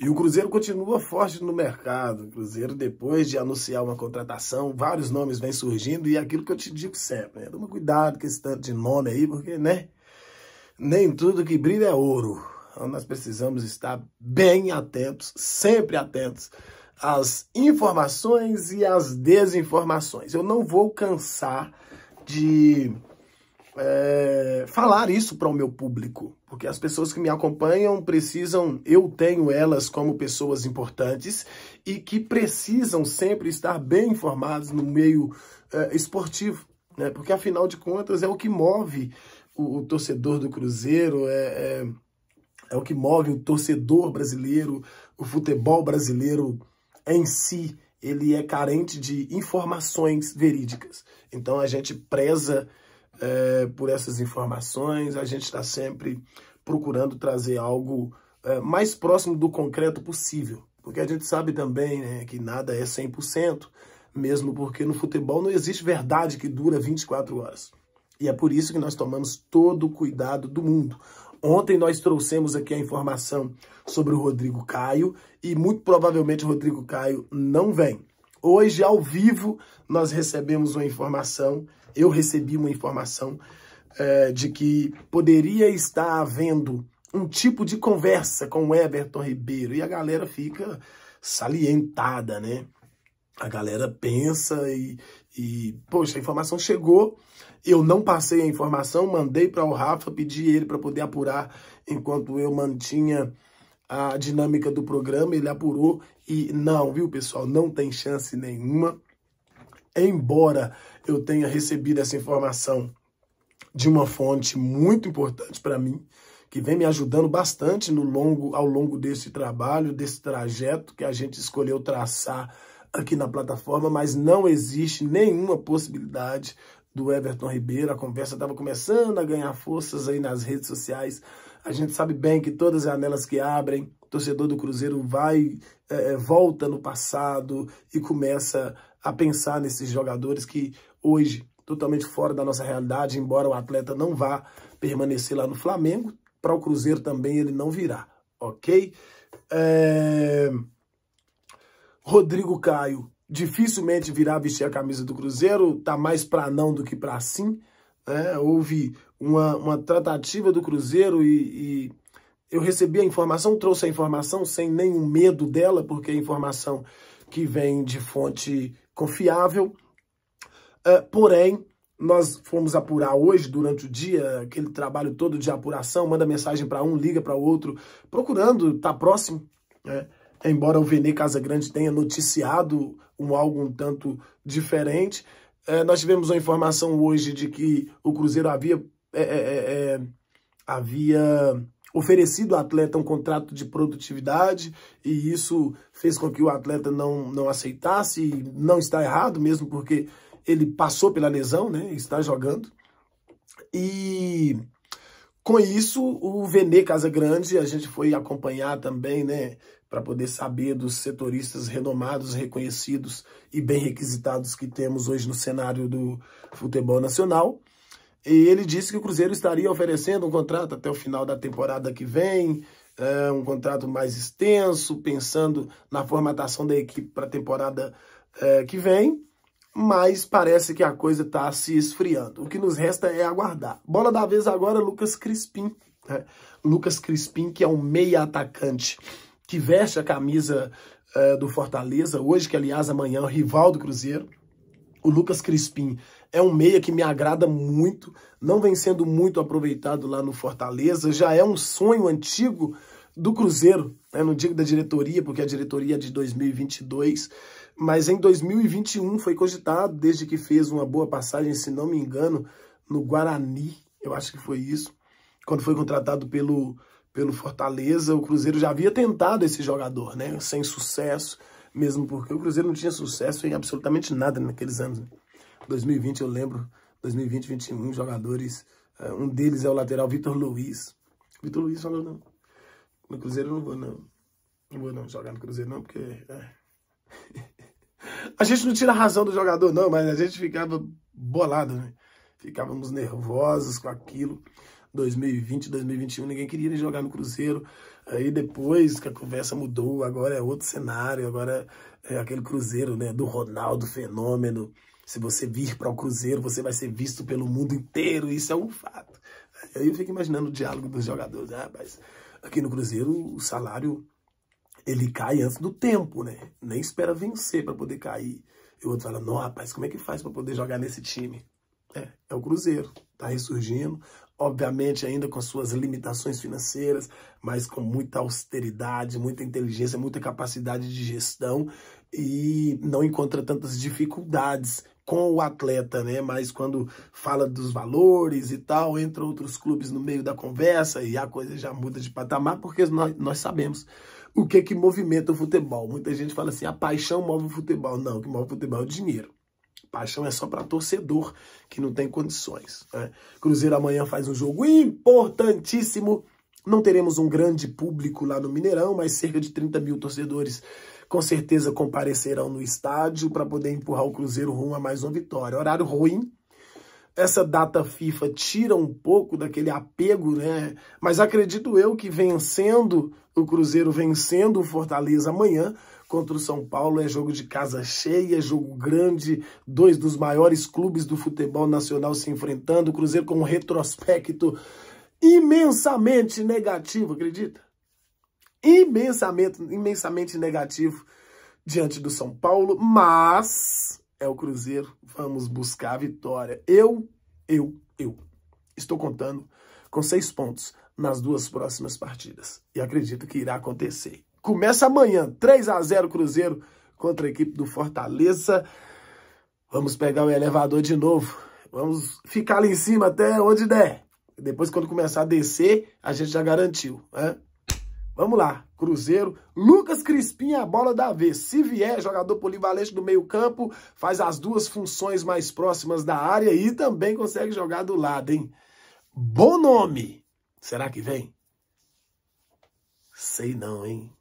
E o Cruzeiro continua forte no mercado. O Cruzeiro, depois de anunciar uma contratação, vários nomes vêm surgindo e é aquilo que eu te digo sempre, né? Toma cuidado com esse tanto de nome aí, porque, né? Nem tudo que brilha é ouro. Então, nós precisamos estar bem atentos, sempre atentos às informações e às desinformações. Eu não vou cansar de é, falar isso para o meu público porque as pessoas que me acompanham precisam, eu tenho elas como pessoas importantes e que precisam sempre estar bem informadas no meio uh, esportivo, né? Porque afinal de contas é o que move o, o torcedor do Cruzeiro, é, é, é, o que move o torcedor brasileiro, o futebol brasileiro em si. Ele é carente de informações verídicas. Então a gente preza é, por essas informações. A gente está sempre procurando trazer algo é, mais próximo do concreto possível. Porque a gente sabe também né, que nada é 100%, mesmo porque no futebol não existe verdade que dura 24 horas. E é por isso que nós tomamos todo o cuidado do mundo. Ontem nós trouxemos aqui a informação sobre o Rodrigo Caio e muito provavelmente o Rodrigo Caio não vem. Hoje, ao vivo, nós recebemos uma informação, eu recebi uma informação é, de que poderia estar havendo um tipo de conversa com o Everton Ribeiro e a galera fica salientada, né? A galera pensa e, e poxa, a informação chegou, eu não passei a informação, mandei para o Rafa, pedi ele para poder apurar enquanto eu mantinha a dinâmica do programa, ele apurou e não, viu, pessoal, não tem chance nenhuma. Embora eu tenha recebido essa informação de uma fonte muito importante para mim, que vem me ajudando bastante no longo ao longo desse trabalho, desse trajeto que a gente escolheu traçar aqui na plataforma, mas não existe nenhuma possibilidade do Everton Ribeiro. A conversa estava começando a ganhar forças aí nas redes sociais a gente sabe bem que todas as janelas que abrem, o torcedor do Cruzeiro vai, é, é, volta no passado e começa a pensar nesses jogadores que hoje, totalmente fora da nossa realidade, embora o atleta não vá permanecer lá no Flamengo, para o Cruzeiro também ele não virá, ok? É... Rodrigo Caio dificilmente virá vestir a camisa do Cruzeiro, tá mais para não do que para sim né, houve uma, uma tratativa do Cruzeiro e, e eu recebi a informação, trouxe a informação sem nenhum medo dela, porque é informação que vem de fonte confiável. Uh, porém, nós fomos apurar hoje, durante o dia, aquele trabalho todo de apuração, manda mensagem para um, liga para o outro, procurando está tá próximo. Né? Embora o Vene Casagrande tenha noticiado um algo um tanto diferente, é, nós tivemos uma informação hoje de que o Cruzeiro havia, é é, é, é, havia oferecido ao atleta um contrato de produtividade e isso fez com que o atleta não, não aceitasse. E não está errado mesmo, porque ele passou pela lesão, né? está jogando. E com isso, o Vene Casagrande, a gente foi acompanhar também, né? para poder saber dos setoristas renomados, reconhecidos e bem requisitados que temos hoje no cenário do futebol nacional. E ele disse que o Cruzeiro estaria oferecendo um contrato até o final da temporada que vem, eh, um contrato mais extenso, pensando na formatação da equipe para a temporada eh, que vem, mas parece que a coisa está se esfriando. O que nos resta é aguardar. Bola da vez agora, Lucas Crispim. Né? Lucas Crispim, que é um meia atacante que veste a camisa uh, do Fortaleza hoje, que aliás amanhã é o rival do Cruzeiro. O Lucas Crispim é um meia que me agrada muito, não vem sendo muito aproveitado lá no Fortaleza, já é um sonho antigo do Cruzeiro, né? não digo da diretoria, porque a diretoria é de 2022, mas em 2021 foi cogitado, desde que fez uma boa passagem, se não me engano, no Guarani, eu acho que foi isso, quando foi contratado pelo pelo Fortaleza, o Cruzeiro já havia tentado esse jogador, né? Sem sucesso, mesmo porque o Cruzeiro não tinha sucesso em absolutamente nada naqueles anos. 2020, né? eu lembro, 2020, 21 jogadores, eh, um deles é o lateral Vitor Luiz. Vitor Luiz falou, não, no Cruzeiro eu não vou, não. Não vou, não, jogar no Cruzeiro, não, porque... É. A gente não tira a razão do jogador, não, mas a gente ficava bolado, né? Ficávamos nervosos com aquilo. 2020, 2021, ninguém queria jogar no Cruzeiro. Aí depois que a conversa mudou, agora é outro cenário, agora é aquele Cruzeiro, né, do Ronaldo fenômeno. Se você vir para o Cruzeiro, você vai ser visto pelo mundo inteiro, isso é um fato. Aí eu fico imaginando o diálogo dos jogadores, ah, mas aqui no Cruzeiro o salário ele cai antes do tempo, né? Nem espera vencer para poder cair. E o outro fala, não, rapaz, como é que faz para poder jogar nesse time? É, é o Cruzeiro, tá ressurgindo, obviamente ainda com as suas limitações financeiras, mas com muita austeridade, muita inteligência, muita capacidade de gestão e não encontra tantas dificuldades com o atleta, né? Mas quando fala dos valores e tal, entra outros clubes no meio da conversa e a coisa já muda de patamar, porque nós, nós sabemos o que que movimenta o futebol. Muita gente fala assim, a paixão move o futebol. Não, o que move o futebol é o dinheiro. Paixão é só para torcedor que não tem condições. Né? Cruzeiro amanhã faz um jogo importantíssimo. Não teremos um grande público lá no Mineirão, mas cerca de 30 mil torcedores com certeza comparecerão no estádio para poder empurrar o Cruzeiro rumo a mais uma vitória. Horário ruim, essa data FIFA tira um pouco daquele apego, né? Mas acredito eu que vencendo o Cruzeiro, vencendo o Fortaleza amanhã contra o São Paulo, é jogo de casa cheia, jogo grande, dois dos maiores clubes do futebol nacional se enfrentando, o Cruzeiro com um retrospecto imensamente negativo, acredita? Imensamente, imensamente negativo diante do São Paulo, mas é o Cruzeiro. Vamos buscar a vitória. Eu, eu, eu. Estou contando com seis pontos nas duas próximas partidas. E acredito que irá acontecer. Começa amanhã, 3 a 0 Cruzeiro contra a equipe do Fortaleza. Vamos pegar o elevador de novo. Vamos ficar ali em cima até onde der. Depois, quando começar a descer, a gente já garantiu. Né? Vamos lá, Cruzeiro. Lucas Crispim a bola da vez. Se vier, jogador polivalente do meio campo, faz as duas funções mais próximas da área e também consegue jogar do lado, hein? Bom nome! Será que vem? Sei não, hein?